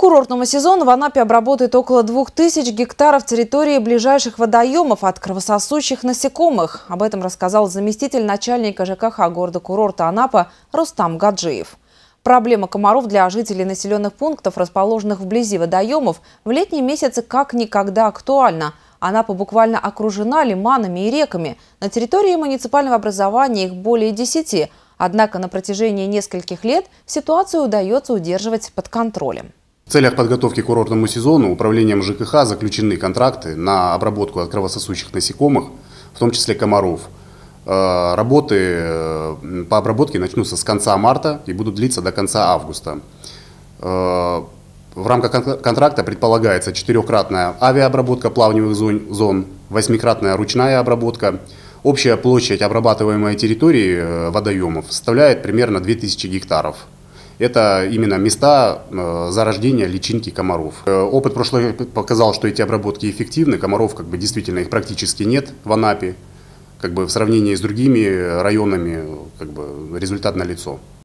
курортному сезону в Анапе обработают около 2000 гектаров территории ближайших водоемов от кровососущих насекомых. Об этом рассказал заместитель начальника ЖКХ города-курорта Анапа Рустам Гаджиев. Проблема комаров для жителей населенных пунктов, расположенных вблизи водоемов, в летние месяцы как никогда актуальна. Анапа буквально окружена лиманами и реками. На территории муниципального образования их более 10, однако на протяжении нескольких лет ситуацию удается удерживать под контролем. В целях подготовки к курортному сезону управлением ЖКХ заключены контракты на обработку от кровососущих насекомых, в том числе комаров. Э, работы э, по обработке начнутся с конца марта и будут длиться до конца августа. Э, в рамках контракта предполагается четырехкратная авиаобработка плавневых зон, восьмикратная ручная обработка. Общая площадь обрабатываемой территории водоемов составляет примерно 2000 гектаров это именно места э, зарождения личинки комаров. Э, опыт прошлого показал, что эти обработки эффективны, комаров как бы действительно их практически нет в Анапе, как бы в сравнении с другими районами как бы результат налицо.